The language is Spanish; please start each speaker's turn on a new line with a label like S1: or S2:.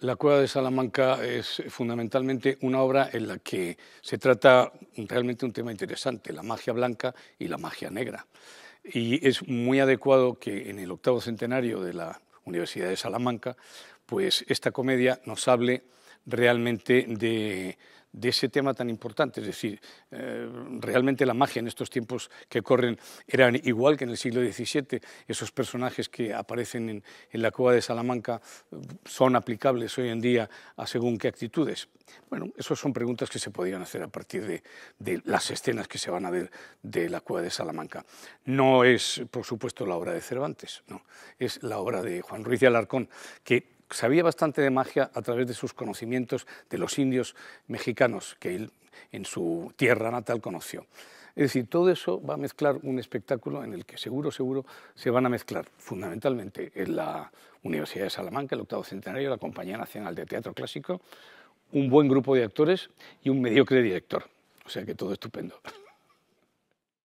S1: La Cueva de Salamanca es fundamentalmente una obra en la que se trata realmente un tema interesante, la magia blanca y la magia negra. Y es muy adecuado que en el octavo centenario de la Universidad de Salamanca, pues esta comedia nos hable realmente de, ese tema tan importante. Es decir, eh, realmente la magia en estos tiempos que corren era igual que en el siglo XVII. Esos personajes que aparecen en, la cueva de Salamanca eh, son aplicables hoy en día a según qué actitudes. Bueno, esas son preguntas que se podrían hacer a partir de, de, las escenas que se van a ver de la cueva de Salamanca. No es, por supuesto, la obra de Cervantes, no, es la obra de Juan Ruiz de Alarcón, que sabía bastante de magia a través de sus conocimientos de los indios mexicanos que él en su tierra natal conoció. Es decir, todo eso va a mezclar un espectáculo en el que seguro, seguro se van a mezclar fundamentalmente en la Universidad de Salamanca, el octavo centenario, la Compañía Nacional de Teatro Clásico, un buen grupo de actores y un mediocre director. O sea que todo estupendo.